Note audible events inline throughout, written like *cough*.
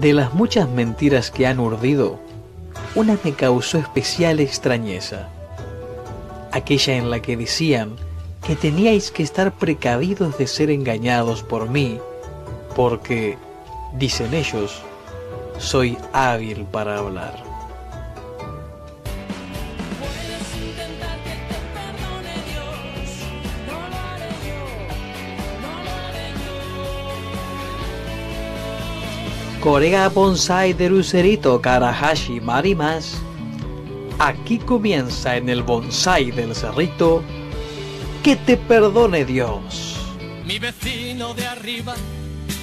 De las muchas mentiras que han urdido, una me causó especial extrañeza. Aquella en la que decían que teníais que estar precavidos de ser engañados por mí, porque, dicen ellos, soy hábil para hablar. Corea Bonsai de Lucerito Karahashi Marimas. Aquí comienza en el Bonsai del Cerrito. Que te perdone Dios. Mi vecino de arriba,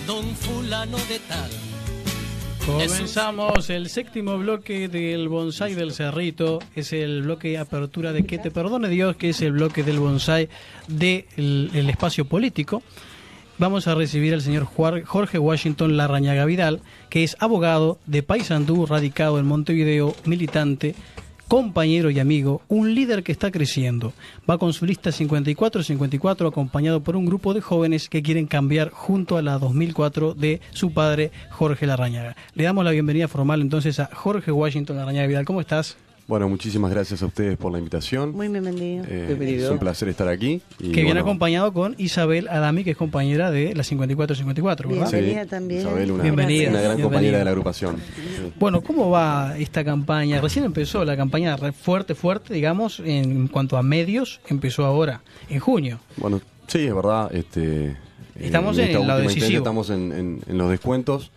don fulano de tal. Comenzamos el séptimo bloque del bonsai del cerrito, es el bloque de apertura de que te perdone Dios, que es el bloque del bonsai del espacio político vamos a recibir al señor Jorge Washington Larrañaga Vidal, que es abogado de Paysandú, radicado en Montevideo, militante, compañero y amigo, un líder que está creciendo. Va con su lista 54-54 acompañado por un grupo de jóvenes que quieren cambiar junto a la 2004 de su padre Jorge Larrañaga. Le damos la bienvenida formal entonces a Jorge Washington Larrañaga Vidal. ¿Cómo estás? Bueno, muchísimas gracias a ustedes por la invitación. Muy bienvenido. Eh, es un placer estar aquí. que viene acompañado con Isabel Adami, que es compañera de la 5454, Bienvenida también. una, bienvenida. una gran compañera de la agrupación. Bueno, ¿cómo va esta campaña? Recién empezó la campaña fuerte, fuerte, digamos, en cuanto a medios, empezó ahora, en junio. Bueno, sí, es verdad. Este, eh, estamos en, la lo Estamos en, los descuentos.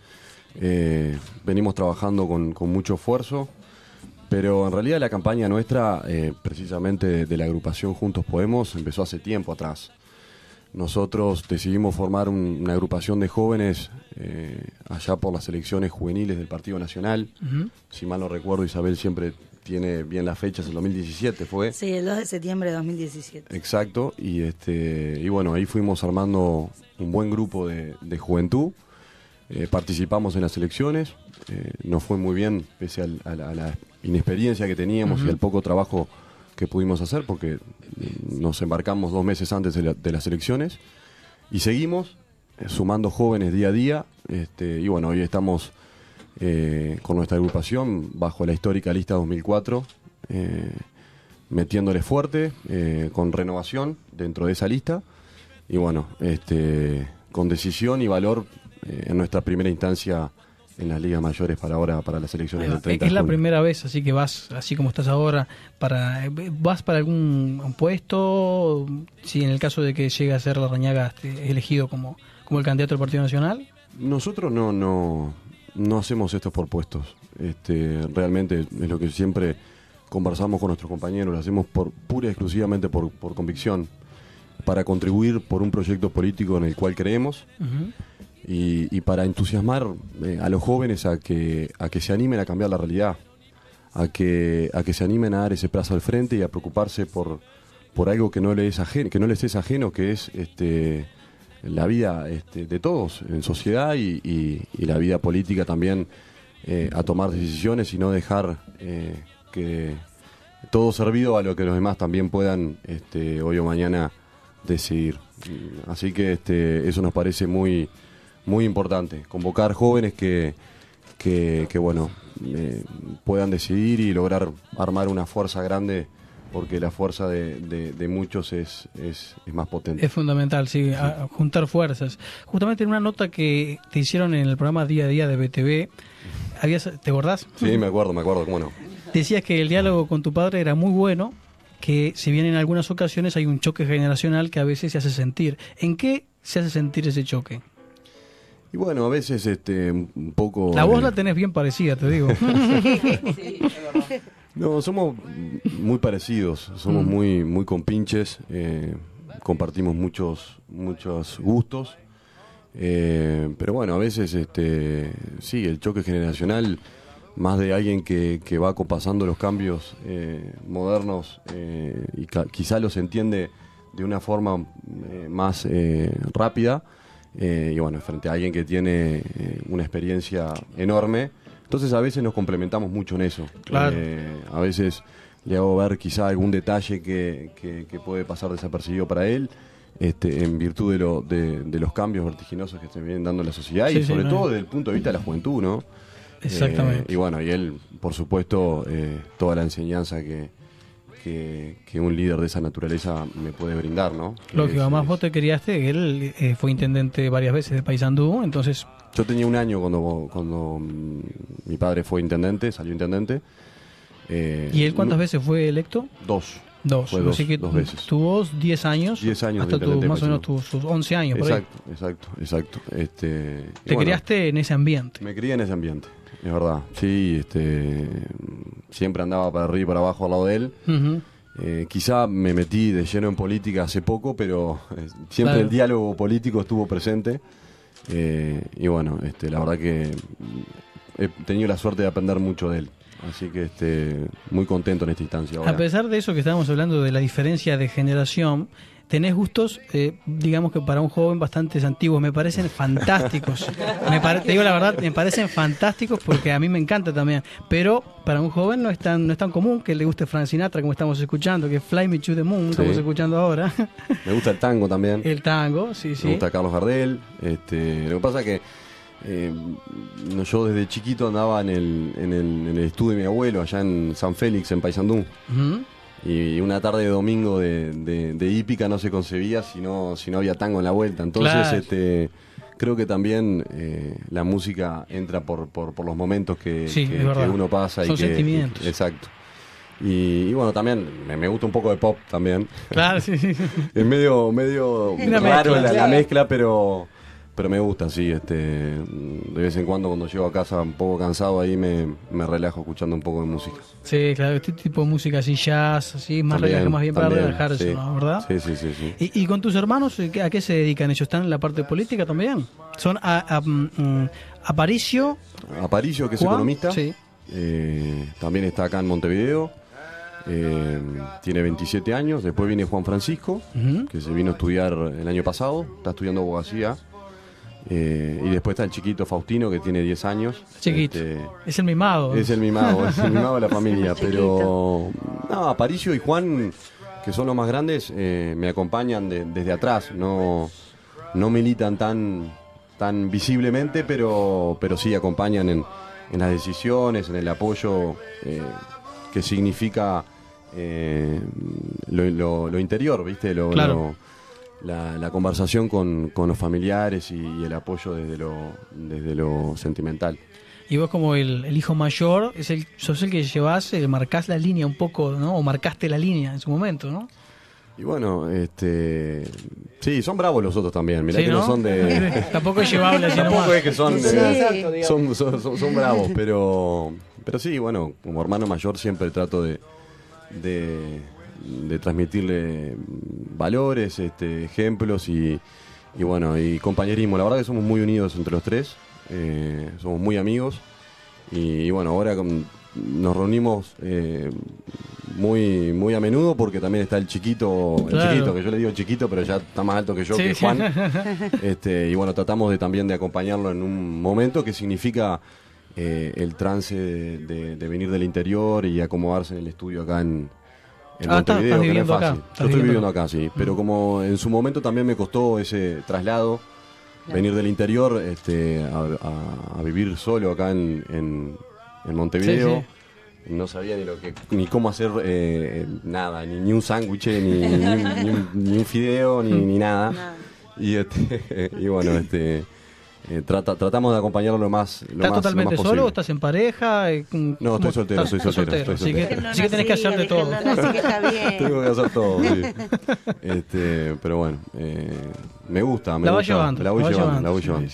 Eh, venimos trabajando con mucho esfuerzo. Pero en realidad la campaña nuestra, eh, precisamente de la agrupación Juntos Podemos, empezó hace tiempo atrás. Nosotros decidimos formar una agrupación de jóvenes eh, allá por las elecciones juveniles del Partido Nacional. Si mal no recuerdo, Isabel siempre tiene bien las fechas, el 2017 fue. Sí, el 2 de septiembre de 2017. Exacto, y, este, y bueno, ahí fuimos armando un buen grupo de, juventud. Eh, participamos en las elecciones, eh, no fue muy bien, pese a, la, inexperiencia que teníamos y al poco trabajo que pudimos hacer, porque eh, nos embarcamos dos meses antes de, las elecciones y seguimos eh, sumando jóvenes día a día. Este, y bueno, hoy estamos con nuestra agrupación bajo la histórica lista 2004, metiéndoles metiéndole fuerte, con renovación dentro de esa lista. Y bueno, este, con decisión y valor en nuestra primera instancia en las ligas mayores para ahora, para las elecciones de 30 Es la primera vez, así que vas, así como estás ahora, para vas para algún puesto, si en el caso de que llegue a ser la Rañaga este, elegido como, como el candidato del Partido Nacional. Nosotros no, no, no hacemos esto por puestos. Este, realmente es lo que siempre conversamos con nuestros compañeros, lo hacemos por pura y exclusivamente por, convicción, para contribuir por un proyecto político en el cual creemos y, para entusiasmar eh, a los jóvenes a que, a que se animen a cambiar la realidad, a que, a que se animen a dar ese plazo al frente y a preocuparse por, algo que no, le es ajeno, que no les es ajeno, que es este, la vida este, de todos en sociedad y, la vida política también eh, a tomar decisiones y no dejar eh, que todo servido a lo que los demás también puedan este, hoy o mañana decidir. Así que este, eso nos parece muy, muy importante, convocar jóvenes que, que, bueno, eh, puedan decidir y lograr armar una fuerza grande porque la fuerza de, muchos es, es, más potente. Es fundamental, sí, juntar fuerzas. Justamente en una nota que te hicieron en el programa Día a Día de BTV, habías, ¿te acordás? Sí, me acuerdo, me acuerdo, cómo no. Decías que el diálogo con tu padre era muy bueno, que si bien en algunas ocasiones hay un choque generacional que a veces se hace sentir. ¿En qué se hace sentir ese choque? bueno, a veces este, un poco... La voz la tenés bien parecida, te digo. *laughs* no, somos muy parecidos, somos mm. muy, muy compinches, eh, compartimos muchos, muchos gustos. Eh, pero bueno, a veces este, sí, el choque generacional, más de alguien que, que va compasando los cambios eh, modernos y quizá los entiende de una forma más rápida, eh, y bueno, frente a alguien que tiene eh, una experiencia enorme. Entonces a veces nos complementamos mucho en eso. Eh, a veces le hago ver quizá algún detalle que, puede pasar desapercibido para él. Este, en virtud de, de, los cambios vertiginosos que se vienen dando en la sociedad y sobre todo desde el punto de vista de la juventud, ¿no? Eh, Exactamente. y bueno, y él, por supuesto, toda la enseñanza que, que, un líder de esa naturaleza me puede brindar, ¿no? Lo que además vos te criaste, él eh, fue intendente varias veces de Paysandú, entonces... Yo tenía un año cuando, cuando mm, mi padre fue intendente, salió intendente. ¿Y él cuántas eh, veces fue electo? Dos. Dos. veces. Tuvo 10 años. Hasta más o menos tus, 11 años. Exacto, por ahí. exacto, exacto. Este, Te criaste en ese ambiente. Me crié en ese ambiente, es verdad. Sí, este, siempre andaba para arriba y para abajo al lado de él. Eh, quizá me metí de lleno en política hace poco, pero eh, siempre el diálogo político estuvo presente. Eh, y bueno, este, la verdad que he tenido la suerte de aprender mucho de él. Así que este, muy contento en esta instancia. A pesar de eso que estábamos hablando de la diferencia de generación, tenés gustos, eh, digamos que para un joven bastante antiguos, me parecen fantásticos. *laughs* Me te digo la verdad, me parecen fantásticos porque a mí me encanta también. Pero para un joven no es tan, no es tan común que le guste Frank Sinatra, como estamos escuchando, que Fly Me to the Moon, estamos escuchando ahora. Me gusta el tango también. El tango, sí, sí. Me gusta Carlos Gardel. Este, lo que pasa que eh, yo desde chiquito andaba en el, en, el, estudio de mi abuelo, allá en San Félix, en Paysandú. Y una tarde de domingo de, de, hípica no se concebía si no, si no había tango en la vuelta. Entonces, este creo que también eh, la música entra por, por, los momentos que, uno pasa. y que, sentimientos. exacto. Y, bueno, también me, gusta un poco de pop también. Claro, sí, *laughs* es medio, medio raro la, mezcla, pero pero me gusta, sí. Este, de vez en cuando, cuando llego a casa un poco cansado, ahí me, relajo escuchando un poco de música. Sí, claro, este tipo de música así, jazz, así, más, relajo más bien para relajarse, ¿verdad? Sí, sí, sí. sí. ¿Y, con tus hermanos eh, a qué se dedican ellos? ¿Están en la parte política también? ¿Son mm, mm, Aparicio? Aparicio, que es economista. Sí. Eh, también está acá en Montevideo. Eh, tiene 27 años. Después viene Juan Francisco, que se vino a estudiar el año pasado. Está estudiando abogacía eh, y después está el chiquito Faustino, que tiene 10 años. Chiquito. Este, es el mimado. Es el mimado, es el mimado de la *laughs* familia. Pero, no, Aparicio y Juan, que son los más grandes, eh, me acompañan desde atrás. No, no militan tan, tan visiblemente, pero, pero sí acompañan en, las decisiones, en el apoyo eh, que significa lo, interior, ¿viste? lo la, conversación con, los familiares y, el apoyo desde lo, desde lo sentimental. Y vos como el, hijo mayor, es el, sos el que llevas, marcas eh, marcás la línea un poco, ¿no? O marcaste la línea en su momento, ¿no? Y bueno, este. Sí, son bravos los otros también. Mirá que no, son de. *laughs* Tampoco es llevable Tampoco es que son, son, son, bravos, pero. Pero sí, bueno, como hermano mayor siempre trato de de transmitirle valores, este, ejemplos y, bueno, y compañerismo. La verdad que somos muy unidos entre los tres, eh, somos muy amigos y, bueno, ahora nos reunimos eh, muy, muy a menudo porque también está el chiquito, el chiquito, que yo le digo chiquito, pero ya está más alto que yo, que Juan. *laughs* Este, y bueno, tratamos de también de acompañarlo en un momento que significa eh, el trance de, de, venir del interior y acomodarse en el estudio acá en, en ah, Montevideo, que no es fácil. Yo estoy viviendo acá, sí. Pero mm. como en su momento también me costó ese traslado, venir del interior este, a, vivir solo acá en, Montevideo. No sabía ni lo que, ni cómo hacer eh, nada, ni, un sándwich, eh, ni, ni, un fideo, ni, *laughs* nada. Este, *laughs* y bueno, este eh, tratamos de acompañarlo lo más. Lo ¿Estás más, totalmente estás totalmente solo? ¿Estás en pareja? Eh, no, estoy soltero, estoy soltero. Así, que, que, tenés que hacer de todo. Así que está bien. Tengo que hacer todo, *laughs* este, pero bueno, eh, me gusta. Me la, voy llevando, la voy llevando,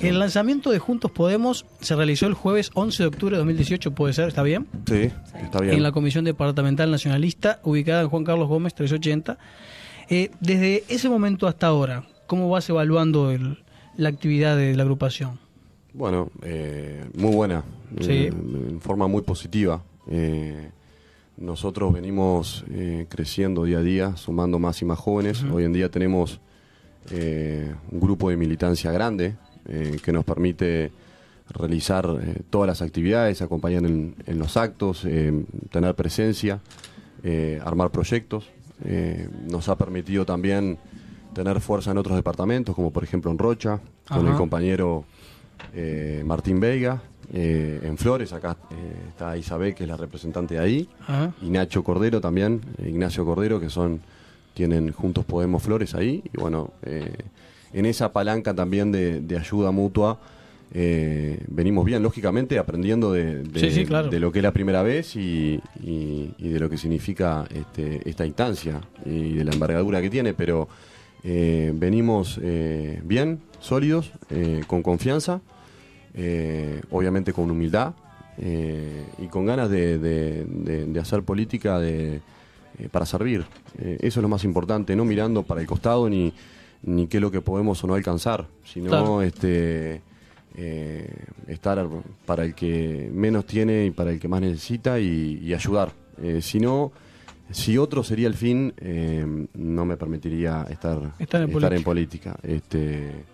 el lanzamiento de Juntos Podemos se realizó el jueves 11 de octubre de 2018, ¿puede ser? ¿Está bien? Sí, está bien. En la Comisión Departamental Nacionalista, ubicada en Juan Carlos Gómez 380. Eh, desde ese momento hasta ahora, ¿cómo vas evaluando el, la actividad de la agrupación? Bueno, eh, muy buena, eh, en forma muy positiva. Eh, nosotros venimos creciendo día a día, sumando más y más jóvenes. Hoy en día tenemos un grupo de militancia grande que nos permite realizar todas las actividades, acompañar en, en los actos, tener presencia, armar proyectos. nos ha permitido también tener fuerza en otros departamentos, como por ejemplo en Rocha, con el compañero eh, Martín Veiga, eh, en Flores, acá eh, está Isabel, que es la representante de ahí, y Nacho Cordero también, Ignacio Cordero, que son, tienen Juntos Podemos Flores ahí, y bueno, en esa palanca también de, ayuda mutua. venimos bien, lógicamente, aprendiendo de, de, lo que es la primera vez y, de lo que significa este, esta instancia y de la envergadura que tiene, pero eh, venimos eh, bien, sólidos, eh, con confianza, obviamente con humildad y con ganas de, de, de hacer política para servir. eso es lo más importante, no mirando para el costado ni, ni qué es lo que podemos o no alcanzar, sino este, estar para el que menos tiene y para el que más necesita y, ayudar. sino si otro sería el fin, eh, no me permitiría estar, en, política. Este,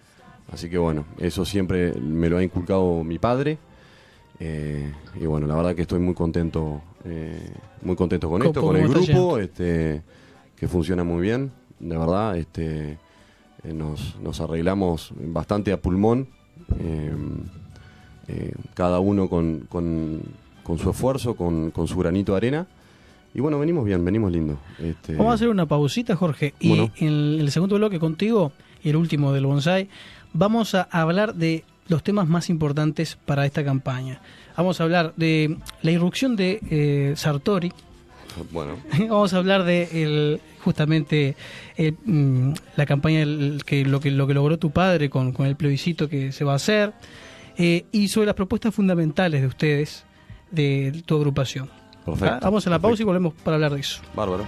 así que bueno, eso siempre me lo ha inculcado mi padre. Eh, y bueno, la verdad que estoy muy contento, eh, muy contento con esto, con el grupo, este, que funciona muy bien. De verdad, este, nos, arreglamos bastante a pulmón, cada uno con, su esfuerzo, con, con su granito de arena. Y bueno, venimos bien, venimos lindo. Este, vamos a hacer una pausita, Jorge, y en el segundo bloque contigo, y el último del bonsai, vamos a hablar de los temas más importantes para esta campaña. Vamos a hablar de la irrupción de eh, Sartori. Bueno. *laughs* Vamos a hablar de justamente eh, mm, la campaña que, lo que lo que logró tu padre con, el plebiscito que se va a hacer eh, y sobre las propuestas fundamentales de ustedes de tu agrupación. Perfecto. Vamos a la pausa y volvemos para hablar de eso. Bárbaro.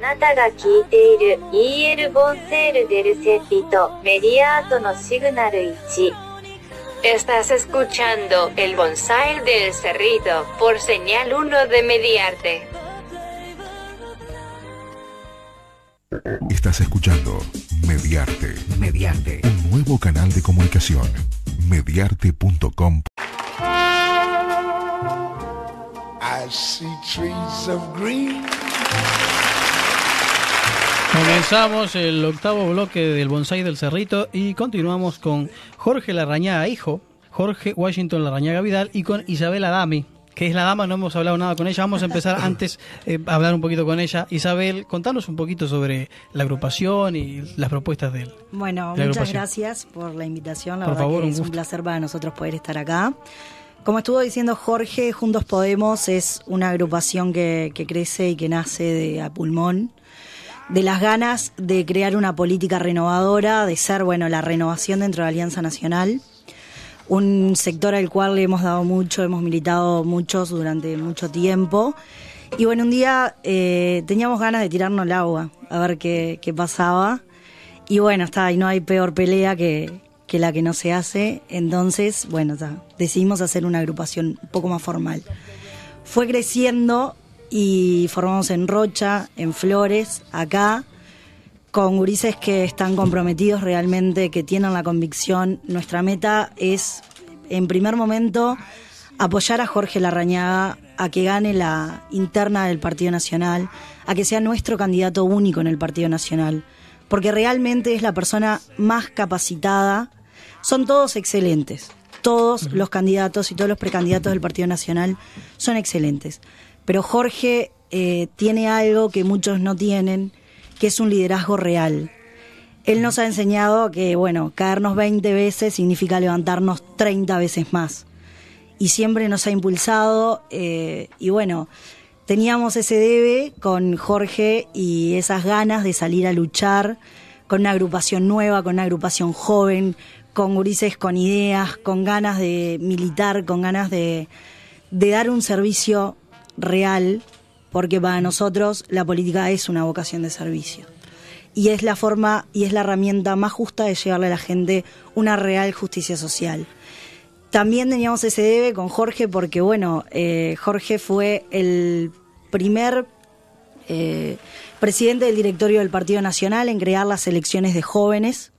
あなたが聞いている EL ボンセール・デルセピとメディアートのシグナル1。Estás escuchando El Bonsai del Cerrito por Señal 1 de Mediarte. Estás escuchando Mediarte. Mediarte. Un nuevo canal de comunicación. Mediarte.com. I Comenzamos el octavo bloque del Bonsai del Cerrito y continuamos con Jorge Larrañaga, hijo, Jorge Washington Larrañaga Vidal y con Isabel Adami, que es la dama, no hemos hablado nada con ella. Vamos a empezar *laughs* antes eh, a hablar un poquito con ella. Isabel, contanos un poquito sobre la agrupación y las propuestas de él. Bueno, muchas gracias por la invitación. La verdad que es un, placer para nosotros poder estar acá. Como estuvo diciendo Jorge, Juntos Podemos es una agrupación que, que crece y que nace de a pulmón de las ganas de crear una política renovadora, de ser, bueno, la renovación dentro de la Alianza Nacional, un sector al cual le hemos dado mucho, hemos militado muchos durante mucho tiempo. Y bueno, un día eh, teníamos ganas de tirarnos el agua, a ver qué, pasaba. Y bueno, está, y no hay peor pelea que, la que no se hace. Entonces, bueno, ya decidimos hacer una agrupación un poco más formal. Fue creciendo, y formamos en Rocha, en Flores, acá, con gurises que están comprometidos realmente, que tienen la convicción. Nuestra meta es, en primer momento, apoyar a Jorge Larrañaga a que gane la interna del Partido Nacional, a que sea nuestro candidato único en el Partido Nacional, porque realmente es la persona más capacitada. Son todos excelentes, todos los candidatos y todos los precandidatos del Partido Nacional son excelentes. Pero Jorge eh, tiene algo que muchos no tienen, que es un liderazgo real. Él nos ha enseñado que, bueno, caernos 20 veces significa levantarnos 30 veces más. Y siempre nos ha impulsado eh, y bueno, teníamos ese debe con Jorge y esas ganas de salir a luchar con una agrupación nueva, con una agrupación joven, con gurises con ideas, con ganas de militar, con ganas de dar un servicio real, porque para nosotros la política es una vocación de servicio. Y es la forma y es la herramienta más justa de llevarle a la gente una real justicia social. También teníamos ese debe con Jorge porque, bueno, eh, Jorge fue el primer eh, presidente del directorio del Partido Nacional en crear las elecciones de jóvenes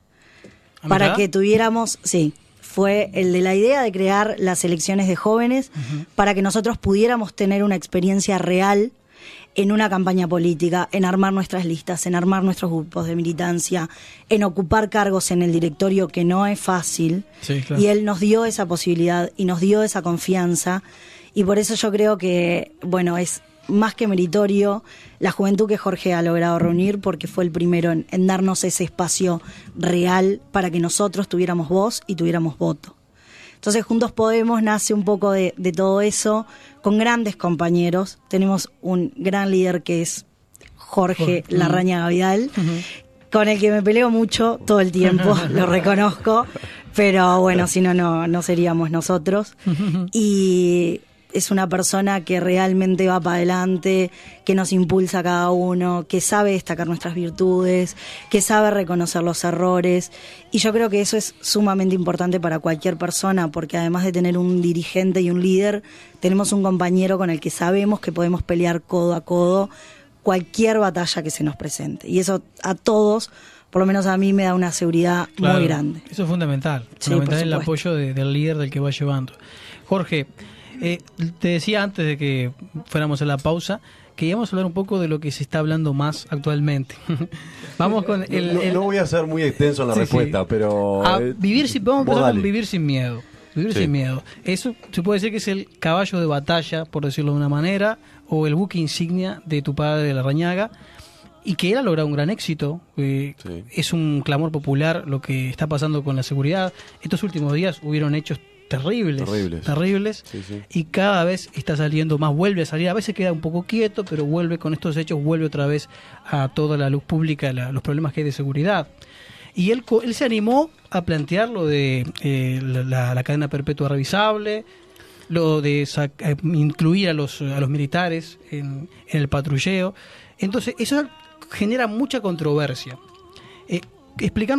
ah, para que tuviéramos, sí, fue el de la idea de crear las elecciones de jóvenes para que nosotros pudiéramos tener una experiencia real en una campaña política, en armar nuestras listas, en armar nuestros grupos de militancia, en ocupar cargos en el directorio que no es fácil. Y él nos dio esa posibilidad y nos dio esa confianza. Y por eso yo creo que, bueno, es más que meritorio la juventud que Jorge ha logrado reunir porque fue el primero en, darnos ese espacio real para que nosotros tuviéramos voz y tuviéramos voto. Entonces Juntos Podemos nace un poco de, todo eso con grandes compañeros. Tenemos un gran líder que es Jorge Larraña Gavidal, con el que me peleo mucho todo el tiempo, *laughs* lo reconozco, pero bueno, si no, no, seríamos nosotros. Y es una persona que realmente va para adelante, que nos impulsa a cada uno, que sabe destacar nuestras virtudes, que sabe reconocer los errores. Y yo creo que eso es sumamente importante para cualquier persona, porque además de tener un dirigente y un líder, tenemos un compañero con el que sabemos que podemos pelear codo a codo cualquier batalla que se nos presente. Y eso a todos por lo menos a mí me da una seguridad muy grande. Eso es fundamental, fundamental el apoyo del líder del que va llevando. Jorge, eh, te decía antes de que fuéramos a la pausa Que íbamos a hablar un poco de lo que se está hablando más actualmente. *laughs* Vamos con el, no, voy a ser muy extenso en la respuesta, pero... A eh, vivir sin, vamos a con vivir sin miedo. Vivir sin miedo. Eso se puede decir que es el caballo de batalla, por decirlo de una manera, o el buque insignia de tu padre de la Rañaga, y que él ha logrado un gran éxito. Eh, es un clamor popular lo que está pasando con la seguridad. Estos últimos días hubieron hechos terribles. Terribles. Y cada vez está saliendo más, vuelve a salir. A veces queda un poco quieto, pero vuelve con estos hechos, vuelve otra vez a toda la luz pública los problemas que hay de seguridad. Y él, él se animó a plantear lo de eh, la, cadena perpetua revisable, lo de eh, incluir a los, a los militares en, el patrulleo. Entonces, eso genera mucha controversia. Eh,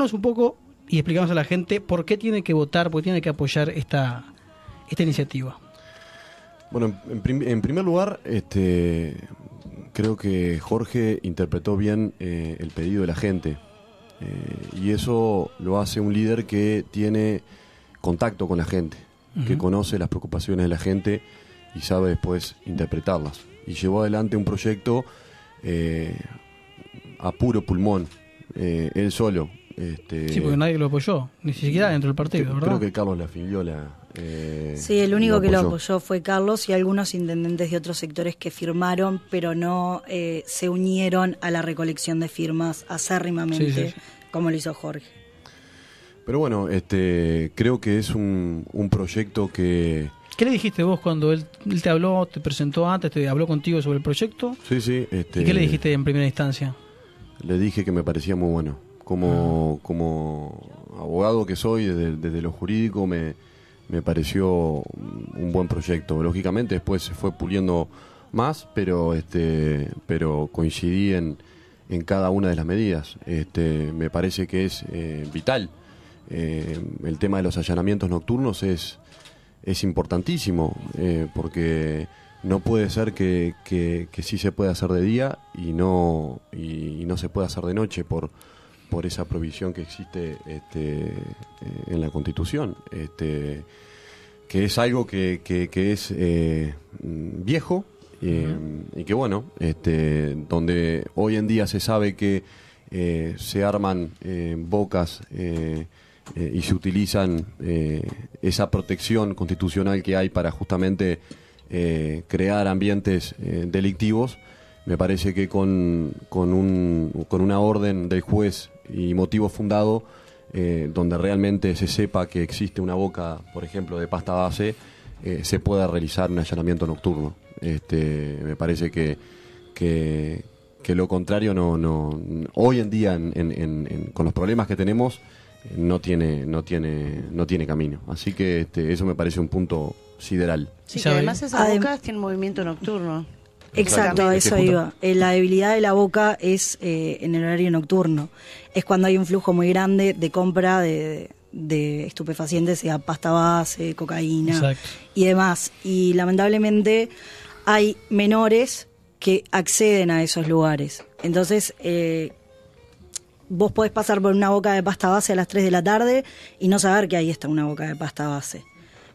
un poco y explicamos a la gente por qué tiene que votar, por qué tiene que apoyar esta, iniciativa. Bueno, en, primer lugar, este, creo que Jorge interpretó bien eh, el pedido de la gente. Eh, y eso lo hace un líder que tiene contacto con la gente, que conoce las preocupaciones de la gente y sabe después interpretarlas. Y llevó adelante un proyecto eh, a puro pulmón, él solo, este, sí, porque nadie lo apoyó, ni siquiera dentro del partido, creo, que Carlos la afilió la... Eh, sí, el único que lo apoyó fue Carlos y algunos intendentes de otros sectores que firmaron, pero no eh, se unieron a la recolección de firmas acérrimamente, como lo hizo Jorge. Pero bueno, este, creo que es un, proyecto que... ¿Qué le dijiste vos cuando él, te habló, te presentó antes, te habló contigo sobre el proyecto? Sí, sí. Este, qué le dijiste en primera instancia? Le dije que me parecía muy bueno como, abogado que soy, desde, lo jurídico, me, pareció un buen proyecto. Lógicamente después se fue puliendo más, pero, este, pero coincidí en, en cada una de las medidas. Este, me parece que es eh, vital. Eh, el tema de los allanamientos nocturnos es, es importantísimo, eh, porque no puede ser que, que, sí se pueda hacer de día y no, y, no se pueda hacer de noche por, por esa provisión que existe este, eh, en la Constitución, este, que es algo que, es eh, viejo eh, y que bueno, este, donde hoy en día se sabe que se arman bocas y se utilizan esa protección constitucional que hay para justamente crear ambientes delictivos me parece que con, con una orden del juez y motivo fundado, eh, donde realmente se sepa que existe una boca, por ejemplo, de pasta base, eh, se pueda realizar un allanamiento nocturno. Este, me parece que, que, lo contrario no, no, hoy en día con los problemas que tenemos eh, no tiene, no tiene, no tiene camino. Así que este, eso me parece un punto sideral. Sí, además esas bocas tienen movimiento nocturno. Exacto, eso iba. Eh, la debilidad de la boca es eh, en el horario nocturno. Es cuando hay un flujo muy grande de compra de, estupefacientes, sea pasta base, cocaína y demás. Y lamentablemente hay menores que acceden a esos lugares. Entonces, eh, vos podés pasar por una boca de pasta base a las 3 de la tarde y no saber que ahí está una boca de pasta base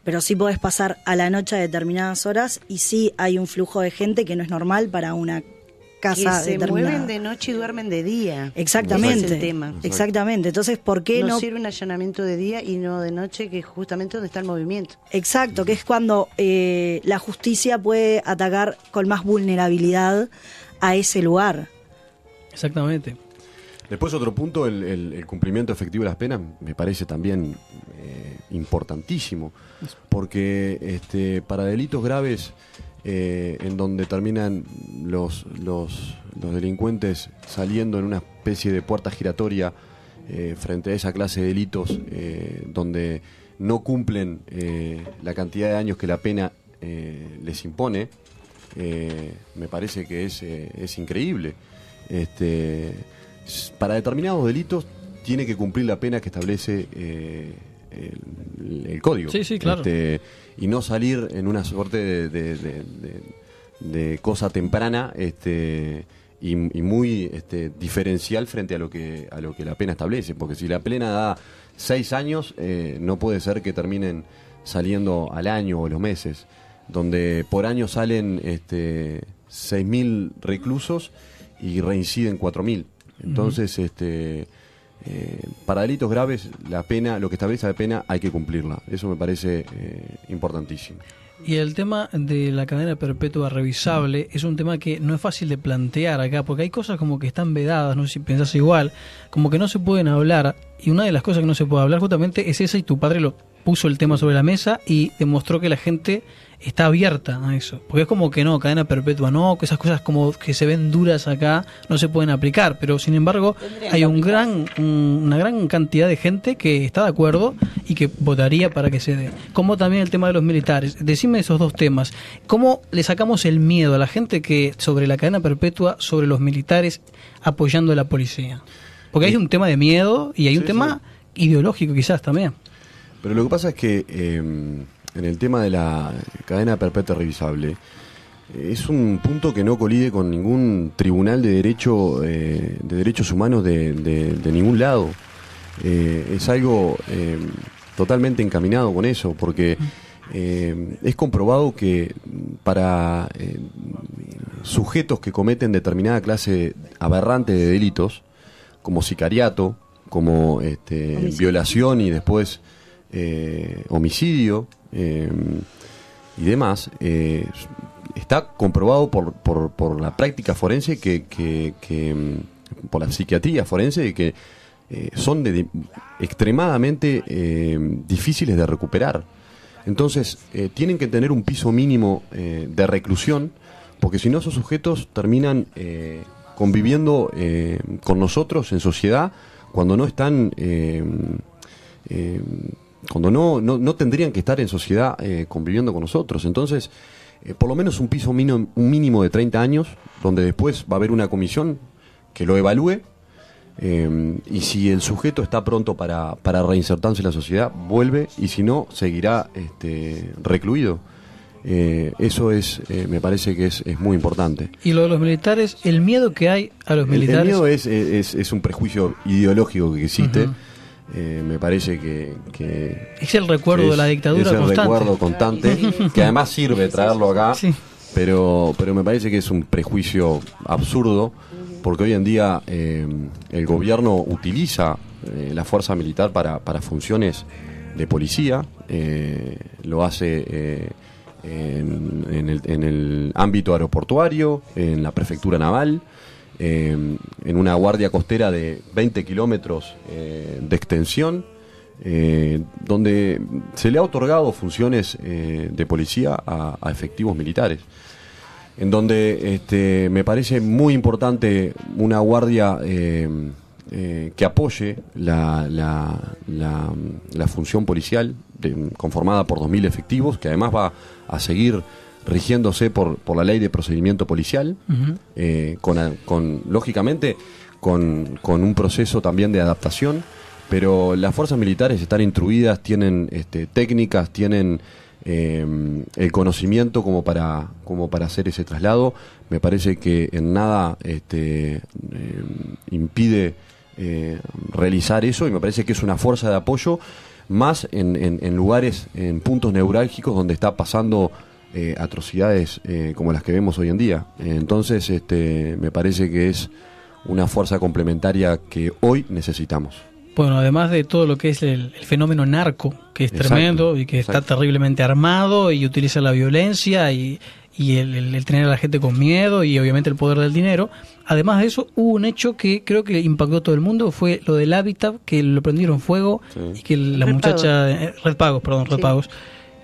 pero sí podés pasar a la noche a determinadas horas y sí hay un flujo de gente que no es normal para una casa que se mueven de noche y duermen de día. Exactamente. es el tema. Exactamente. Entonces, ¿por qué no sirve un allanamiento de día y no de noche, que es justamente donde está el movimiento? Exacto, que es cuando eh, la justicia puede atacar con más vulnerabilidad a ese lugar. Exactamente. Después otro punto, el, cumplimiento efectivo de las penas me parece también eh, importantísimo, porque este, para delitos graves eh, en donde terminan los, los, delincuentes saliendo en una especie de puerta giratoria eh, frente a esa clase de delitos donde no cumplen la cantidad de años que la pena les impone, me parece que es, increíble. Este, para determinados delitos tiene que cumplir la pena que establece eh, el, código. Este, y no salir en una suerte de, cosa temprana este, y, muy este, diferencial frente a lo, que, a lo que la pena establece. Porque si la pena da seis años, eh, no puede ser que terminen saliendo al año o los meses, donde por año salen este, 6.000 reclusos y reinciden 4.000. Entonces, este, eh, para delitos graves, la pena, lo que establece la pena, hay que cumplirla. Eso me parece eh, importantísimo. Y el tema de la cadena perpetua revisable es un tema que no es fácil de plantear acá, porque hay cosas como que están vedadas, no sé si pensás igual, como que no se pueden hablar. Y una de las cosas que no se puede hablar justamente es esa, y tu padre lo puso el tema sobre la mesa y demostró que la gente está abierta a eso. Porque es como que no, cadena perpetua no, que esas cosas como que se ven duras acá no se pueden aplicar. Pero sin embargo, hay un gran, una gran cantidad de gente que está de acuerdo y que votaría para que se dé. Como también el tema de los militares. Decime esos dos temas. ¿Cómo le sacamos el miedo a la gente que sobre la cadena perpetua, sobre los militares apoyando a la policía? Porque hay un tema de miedo y hay un tema ideológico quizás también. Pero lo que pasa es que... Em, en el tema de la cadena perpetua revisable, eh, es un punto que no colide con ningún tribunal de, derecho, eh, de derechos humanos de, ningún lado. Eh, es algo totalmente encaminado con eso, porque es comprobado que para sujetos que cometen determinada clase aberrante de delitos, como sicariato, como este, violación y después homicidio, eh, y demás, eh, está comprobado por, la práctica forense que, mm, por la psiquiatría forense que eh, son extremadamente difíciles de recuperar. Entonces, tienen que tener un piso mínimo de reclusión, porque si no, esos sujetos terminan conviviendo con nosotros en sociedad cuando no están eh, cuando no, no, no tendrían que estar en sociedad eh, conviviendo con nosotros. Entonces, eh, por lo menos un piso mínimo, un mínimo de 30 años, donde después va a haber una comisión que lo evalúe. Eh, y si el sujeto está pronto para, para, reinsertarse en la sociedad, vuelve y si no, seguirá este, recluido. eso es, me parece que es, muy importante. Y lo de los militares, el miedo que hay a los militares. El, miedo es, un prejuicio ideológico que existe. Eh, me parece que, Es el recuerdo de la dictadura es el recuerdo constante, que además sirve traerlo acá, pero, pero me parece que es un prejuicio absurdo, porque hoy en día eh, el gobierno utiliza eh, la fuerza militar para, para funciones de policía, lo hace... en el ámbito aeroportuario, en la prefectura naval, Em, en una guardia costera de 20 kilómetros eh, de extensión, eh, donde se le ha otorgado funciones eh, de policía a, efectivos militares. En donde este, me parece muy importante una guardia em, que apoye la, función policial conformada por 2.000 efectivos, que además va a seguir rigiéndose por, la ley de procedimiento policial, eh, con, lógicamente con, un proceso también de adaptación, pero las fuerzas militares están instruidas, tienen este, técnicas, tienen em, el conocimiento como para, como para hacer ese traslado. Me parece que en nada este, em, impide eh, realizar eso y me parece que es una fuerza de apoyo más en lugares, en puntos neurálgicos donde está pasando eh, atrocidades eh, como las que vemos hoy en día. Entonces, este, me parece que es una fuerza complementaria que hoy necesitamos. Bueno, además de todo lo que es el, fenómeno narco, que es tremendo y que está terriblemente armado y utiliza la violencia y, el, tener a la gente con miedo y obviamente el poder del dinero. Además de eso, hubo un hecho que creo que impactó a todo el mundo, fue lo del hábitat, que lo prendieron fuego y que la muchacha... Eh, Red Pagos, perdón, Red Pagos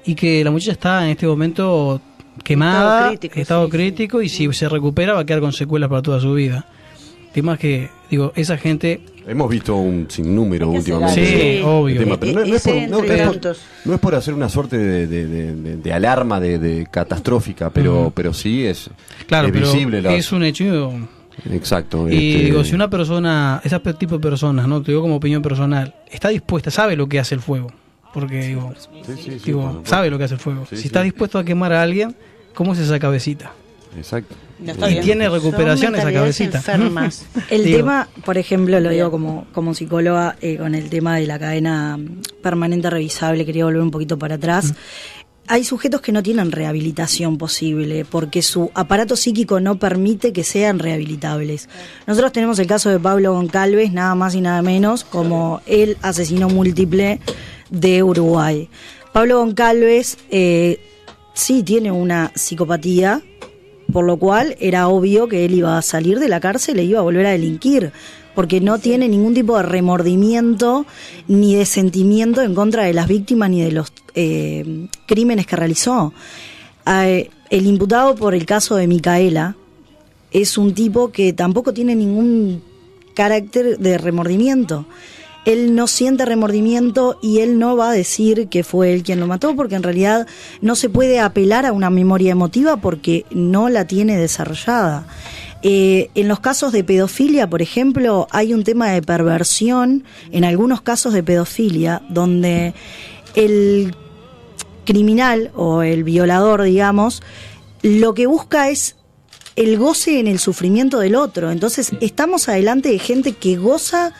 y que la muchacha está en este momento quemada, estado crítico, estado crítico y si se recupera va a quedar con secuelas para toda su vida. Temas que, digo, esa gente... Hemos visto un sinnúmero últimamente. Sí, obvio. no, es por, hacer una suerte de, de, de, de alarma de, catastrófica, pero, pero sí es, claro, es Es un hecho... Exacto. Y este- digo, si una persona, ese tipo de personas, ¿no? Te digo como opinión personal, está dispuesta, sabe lo que hace el fuego porque digo, sabe lo que hace el fuego. si está dispuesto a quemar a alguien, ¿cómo es esa cabecita? Exacto. y tiene recuperación esa cabecita. *laughs* el tema, por ejemplo, lo digo como, como psicóloga, eh, con el tema de la cadena permanente revisable, quería volver un poquito para atrás. Mm. Hay sujetos que no tienen rehabilitación posible porque su aparato psíquico no permite que sean rehabilitables. Nosotros tenemos el caso de Pablo Goncalves, nada más y nada menos, como el asesino múltiple de Uruguay. Pablo Goncalves eh, sí tiene una psicopatía, por lo cual era obvio que él iba a salir de la cárcel e iba a volver a delinquir, porque no tiene ningún tipo de remordimiento ni de sentimiento en contra de las víctimas ni de los eh, crímenes que realizó. Ah, eh, el imputado por el caso de Micaela es un tipo que tampoco tiene ningún carácter de remordimiento él no siente remordimiento y él no va a decir que fue él quien lo mató, porque en realidad no se puede apelar a una memoria emotiva porque no la tiene desarrollada. Eh, en los casos de pedofilia, por ejemplo, hay un tema de perversión, en algunos casos de pedofilia, donde el criminal o el violador, digamos, lo que busca es el goce en el sufrimiento del otro. Entonces, estamos adelante de gente que goza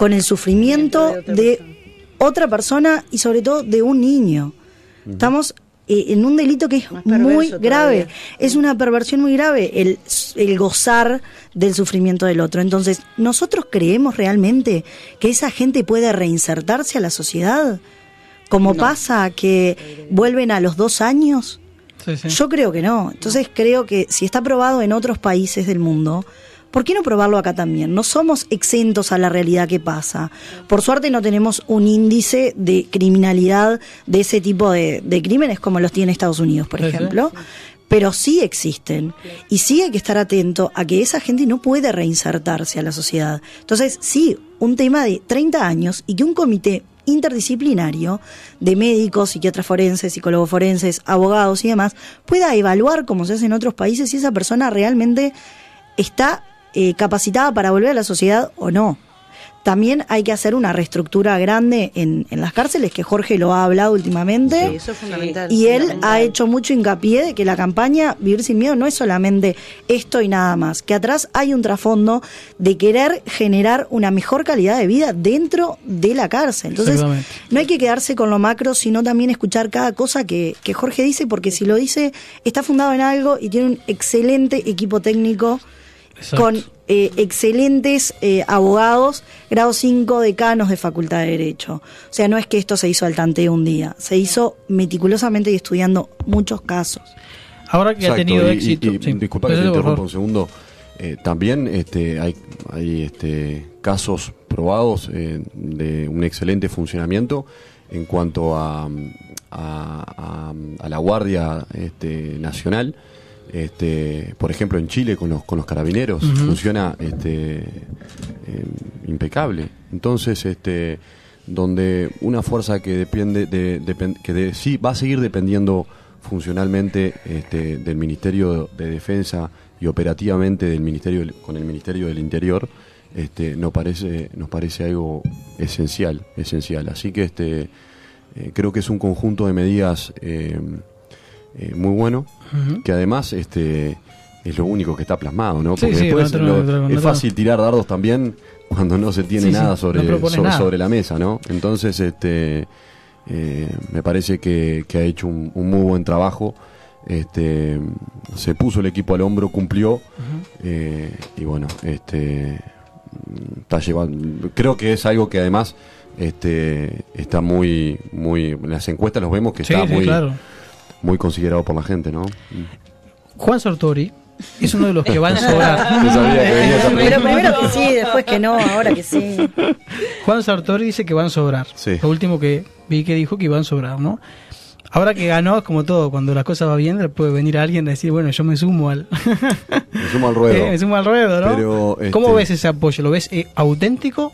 con el sufrimiento de otra persona y sobre todo de un niño. Estamos eh, en un delito que es muy grave, es una perversión muy grave el, gozar del sufrimiento del otro. Entonces, ¿nosotros creemos realmente que esa gente puede reinsertarse a la sociedad? Como pasa que vuelven a los dos años. Yo creo que no. Entonces creo que si está probado en otros países del mundo, ¿por qué no probarlo acá también? No somos exentos a la realidad que pasa. Por suerte no tenemos un índice de criminalidad de ese tipo de, crímenes como los tiene Estados Unidos, por ejemplo. Pero sí existen. Y sí hay que estar atento a que esa gente no puede reinsertarse a la sociedad. Entonces, sí, un tema de 30 años y que un comité interdisciplinario de médicos, psiquiatras forenses, psicólogos forenses, abogados y demás, pueda evaluar, como se hace en otros países, si esa persona realmente está eh, capacitada para volver a la sociedad o no. También hay que hacer una reestructura grande en, en las cárceles, que Jorge lo ha hablado últimamente. eso es fundamental. Y él ha hecho mucho hincapié de que la campaña Vivir sin Miedo no es solamente esto y nada más, que atrás hay un trasfondo de querer generar una mejor calidad de vida dentro de la cárcel. Entonces, no hay que quedarse con lo macro, sino también escuchar cada cosa que Jorge dice, porque si lo dice, está fundado en algo y tiene un excelente equipo técnico con eh, excelentes eh, abogados, grado 5 decanos de Facultad de Derecho. O sea, no es que esto se hizo al tanteo un día, se hizo meticulosamente y estudiando muchos casos. Ahora que ha tenido éxito. Disculpa que te interrumpa un segundo. Eh, también este, hay, este, casos probados de un excelente funcionamiento en cuanto a, la Guardia este, Nacional. Este, por ejemplo, en Chile con los, con los carabineros funciona este, eh, impecable. Entonces, este, donde una fuerza que depende de, que sí va a seguir dependiendo funcionalmente este, del Ministerio de Defensa y operativamente del Ministerio con el Ministerio del Interior, este, nos parece nos parece algo esencial, esencial. Así que este eh, creo que es un conjunto de medidas eh, muy bueno que además este, es lo único que está plasmado, ¿no? Porque después es fácil tirar dardos también cuando no se tiene nada, sobre, sobre, la mesa, ¿no? Entonces, este, eh, me parece que, ha hecho un, muy buen trabajo. Este, se puso el equipo al hombro, cumplió eh, y bueno, este, está llevando. Creo que es algo que además este, está muy, muy. las encuestas los vemos que está muy. Muy considerado por la gente, ¿no? Juan Sartori es uno de los que van a *laughs* sobrar. Pero primero que sí, después que no, ahora que sí. Juan Sartori dice que van a sobrar. Lo último que vi que dijo que iban a sobrar, ¿no? Ahora que ganó, es como todo, cuando las cosas va bien, puede venir alguien a decir, bueno, yo me sumo al... *laughs* me sumo al ruedo. *laughs* Eh, me sumo al ruedo, ¿no? ¿Cómo este, ves ese apoyo? ¿Lo ves eh, auténtico?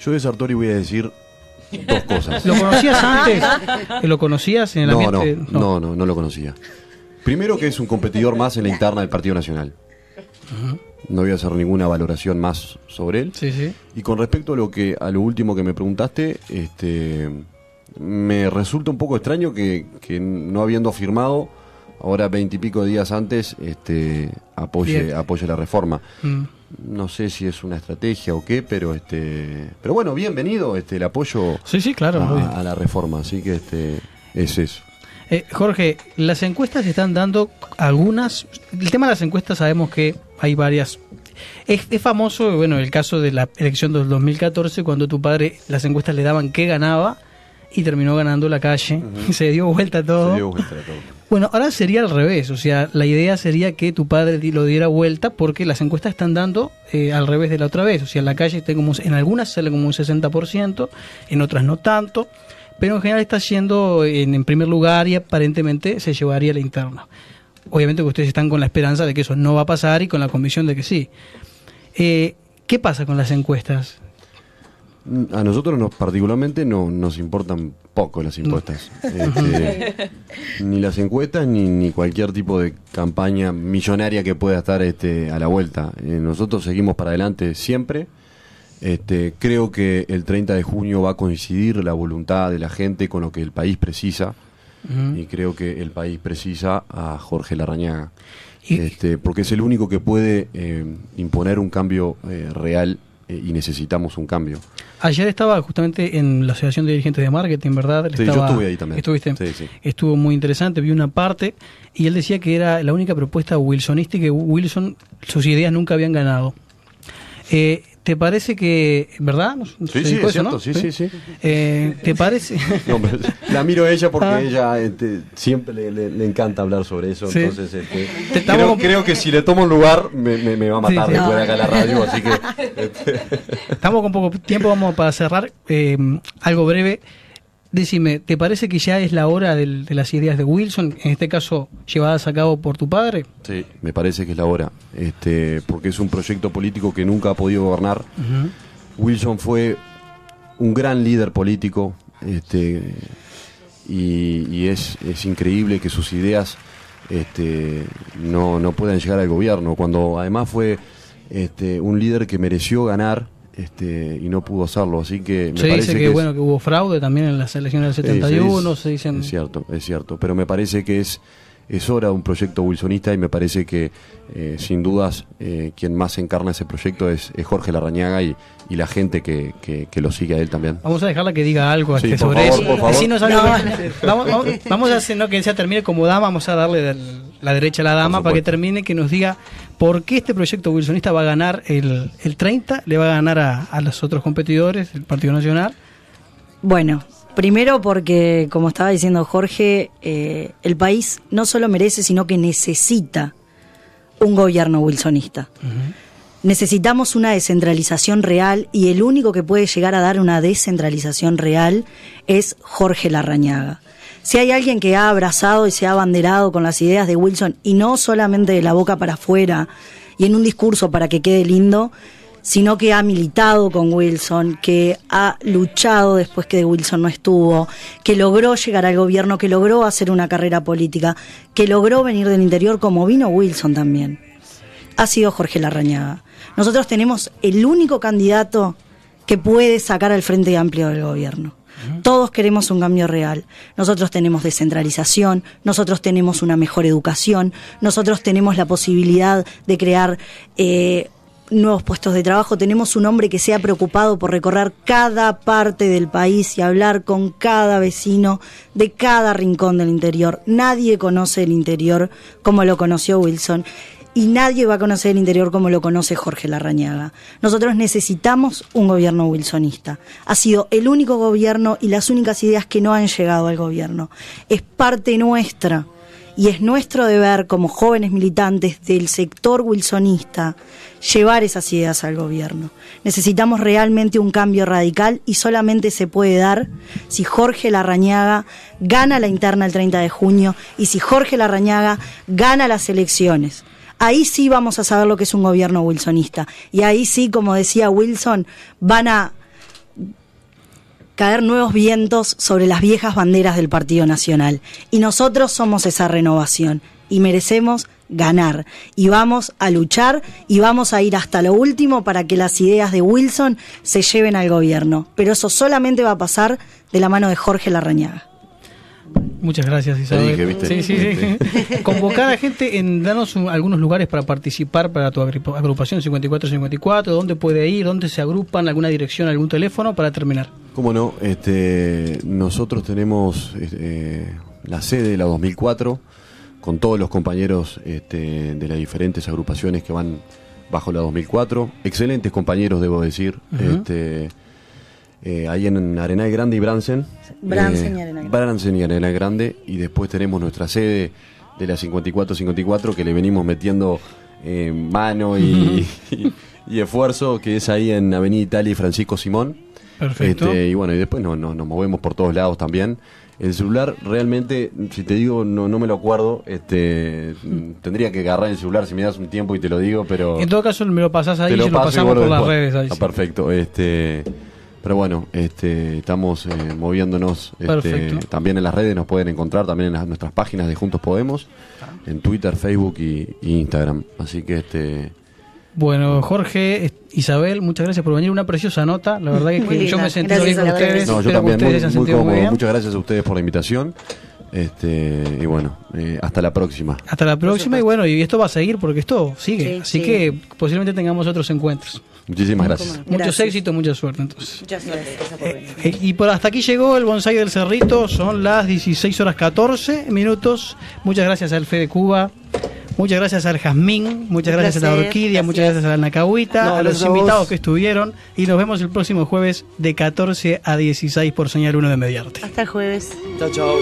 Yo de Sartori voy a decir dos cosas. ¿Lo conocías *laughs* antes? ¿Lo conocías en no, No, no, no, lo conocía. Primero que es un competidor más en la interna del Partido Nacional. No voy a hacer ninguna valoración más sobre él. Y con respecto a lo que a lo último que me preguntaste, este, me resulta un poco extraño que, no habiendo firmado ahora veintipico días antes, este, apoye, apoye la reforma. Mm no sé si es una estrategia o qué, pero este, pero bueno, bienvenido este el apoyo sí, sí, claro, a, la reforma, así que este es eso. Eh, Jorge, las encuestas están dando algunas. El tema de las encuestas sabemos que hay varias. Es, famoso, bueno, el caso de la elección del 2014 cuando tu padre las encuestas le daban que ganaba y terminó ganando la calle. *laughs* Se dio vuelta todo. Se dio vuelta todo. Bueno, ahora sería al revés, o sea, la idea sería que tu padre lo diera vuelta porque las encuestas están dando eh, al revés de la otra vez, o sea, en la calle está como, en algunas sale como un 60%, en otras no tanto, pero en general está siendo en, primer lugar y aparentemente se llevaría la interna. Obviamente que ustedes están con la esperanza de que eso no va a pasar y con la convicción de que sí. Eh, ¿Qué pasa con las encuestas? A nosotros nos, particularmente no, nos importan poco las impuestas. *laughs* Este, ni las encuestas ni, cualquier tipo de campaña millonaria que pueda estar este, a la vuelta. Eh, nosotros seguimos para adelante siempre. Este, creo que el 30 de junio va a coincidir la voluntad de la gente con lo que el país precisa. Y creo que el país precisa a Jorge Larrañaga. Este, porque es el único que puede eh, imponer un cambio eh, real eh, y necesitamos un cambio. Ayer estaba justamente en la Asociación de Dirigentes de Marketing, ¿verdad? yo estuve ahí también. Estuviste. Estuvo muy interesante, vi una parte y él decía que era la única propuesta wilsonista y que Wilson, sus ideas nunca habían ganado. Eh, ¿Te parece que. ¿Verdad? Sí, sí, es cierto, sí, sí, sí. Eh, ¿Te parece? *laughs* No, la miro a ella porque ah. ella este, siempre le, encanta hablar sobre eso. Entonces, este, creo, que si le tomo un lugar me, va a matar después de acá la radio, así que. *laughs* Este. Estamos con poco tiempo, vamos para cerrar. Eh, algo breve. Decime, ¿te parece que ya es la hora de las ideas de Wilson, en este caso llevadas a cabo por tu padre? Sí, me parece que es la hora, este, porque es un proyecto político que nunca ha podido gobernar. Wilson fue un gran líder político este, y, es, increíble que sus ideas este, no, no puedan llegar al gobierno, cuando además fue este, un líder que mereció ganar este, y no pudo hacerlo. Así que me se dice que, bueno que hubo fraude también en las elecciones del 71. se dicen. Es cierto, es cierto, pero me parece que es es hora de un proyecto wilsonista y me parece que eh, sin dudas eh, quien más encarna ese proyecto es, Jorge Larrañaga y, la gente que, lo sigue a él también. Vamos a dejarla que diga algo este, sobre eso. vamos, a hacer que se termine como dama, vamos a darle la derecha a la dama para que termine, que nos diga por qué este proyecto wilsonista va a ganar el, el 30, le va a ganar a los otros competidores, el Partido Nacional. Bueno, Primero porque, como estaba diciendo Jorge, eh, el país no solo merece, sino que necesita un gobierno wilsonista. Necesitamos una descentralización real y el único que puede llegar a dar una descentralización real es Jorge Larrañaga. Si hay alguien que ha abrazado y se ha abanderado con las ideas de Wilson y no solamente de la boca para afuera y en un discurso para que quede lindo, sino que ha militado con Wilson, que ha luchado después que Wilson no estuvo, que logró llegar al gobierno, que logró hacer una carrera política, que logró venir del interior como vino Wilson también. Ha sido Jorge Larrañaga. Nosotros tenemos el único candidato que puede sacar al Frente Amplio del gobierno. Todos queremos un cambio real. Nosotros tenemos descentralización, nosotros tenemos una mejor educación, nosotros tenemos la posibilidad de crear eh, nuevos puestos de trabajo, tenemos un hombre que se ha preocupado por recorrer cada parte del país y hablar con cada vecino de cada rincón del interior. Nadie conoce el interior como lo conoció Wilson y nadie va a conocer el interior como lo conoce Jorge Larrañaga. Nosotros necesitamos un gobierno wilsonista. Ha sido el único gobierno y las únicas ideas que no han llegado al gobierno. Es parte nuestra y es nuestro deber como jóvenes militantes del sector wilsonista llevar esas ideas al gobierno. Necesitamos realmente un cambio radical y solamente se puede dar si Jorge Larrañaga gana la interna el 30 de junio y si Jorge Larrañaga gana las elecciones. Ahí sí vamos a saber lo que es un gobierno wilsonista. Y ahí sí, como decía Wilson, van a caer nuevos vientos sobre las viejas banderas del Partido Nacional. Y nosotros somos esa renovación y merecemos ganar. Y vamos a luchar y vamos a ir hasta lo último para que las ideas de Wilson se lleven al gobierno. Pero eso solamente va a pasar de la mano de Jorge Larrañaga. Muchas gracias, Isabel. Este. *laughs* Convocar gente en darnos algunos lugares para participar para tu agrupación 54-54 dónde puede ir, dónde se agrupan, alguna dirección, algún teléfono para terminar. Bueno, este, nosotros tenemos este, la sede de la 2004 con todos los compañeros este, de las diferentes agrupaciones que van bajo la 2004. Excelentes compañeros, debo decir. Eh, ahí en arena Grande y Bransen. Bransen y eh, arena Grande. Bransen y Grande. Y después tenemos nuestra sede de la 5454 que le venimos metiendo mano *laughs* y, esfuerzo, que es ahí en Avenida Italia y Francisco Simón. Perfecto. Este, y bueno, y después nos movemos por todos lados también. El celular realmente, si te digo, no, no me lo acuerdo. Este, tendría que agarrar el celular si me das un tiempo y te lo digo, pero. En todo caso, me lo pasas ahí lo pasamos por las redes. Ahí, ah, perfecto. Este. Pero bueno, este, estamos eh, moviéndonos este, también en las redes, nos pueden encontrar también en nuestras páginas de Juntos Podemos, en Twitter, Facebook y, Instagram. Así que este. Bueno, Jorge, Isabel, muchas gracias por venir. Una preciosa nota, la verdad que, que yo me sentí sentido bien con ustedes. yo también, muchas gracias a ustedes por la invitación. Este, y bueno, eh, hasta la próxima. Hasta la próxima, y bueno, y esto va a seguir porque esto sigue. Así que posiblemente tengamos otros encuentros. Muchísimas gracias. Muchos éxitos, mucha suerte entonces. Muchas gracias. Eh, y por hasta aquí llegó el bonsai del cerrito, son las 16 horas 14 minutos. Muchas gracias al Fede Cuba. Muchas gracias al jazmín, muchas gracias, a la orquídea, muchas gracias a la nacahuita, a los invitados que estuvieron y nos vemos el próximo jueves de 14 a 16 por Señal 1 de Mediarte. Hasta el jueves. Chao, chao.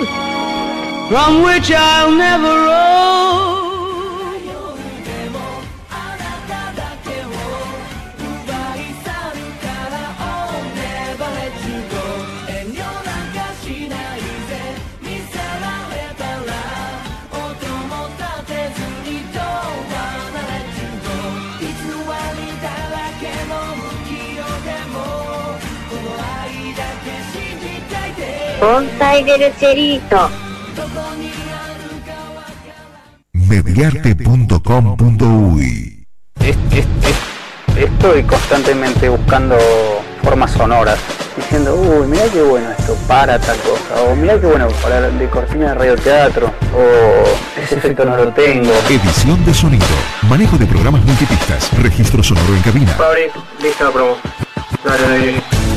mediarte.com.uy Estoy constantemente buscando formas sonoras, diciendo, uy, mira qué bueno esto para tal cosa, o mira qué bueno para de cortina de radio teatro. o ese efecto no lo tengo. Edición de sonido, manejo de programas multipistas, registro sonoro en cabina. listo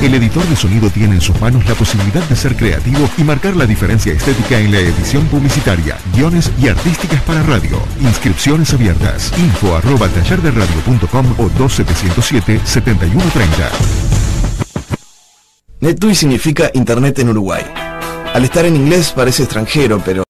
el editor de sonido tiene en sus manos la posibilidad de ser creativo y marcar la diferencia estética en la edición publicitaria, guiones y artísticas para radio. Inscripciones abiertas. Info arroba tallarderadio.com o 2707-7130. NetUI significa Internet en Uruguay. Al estar en inglés parece extranjero, pero...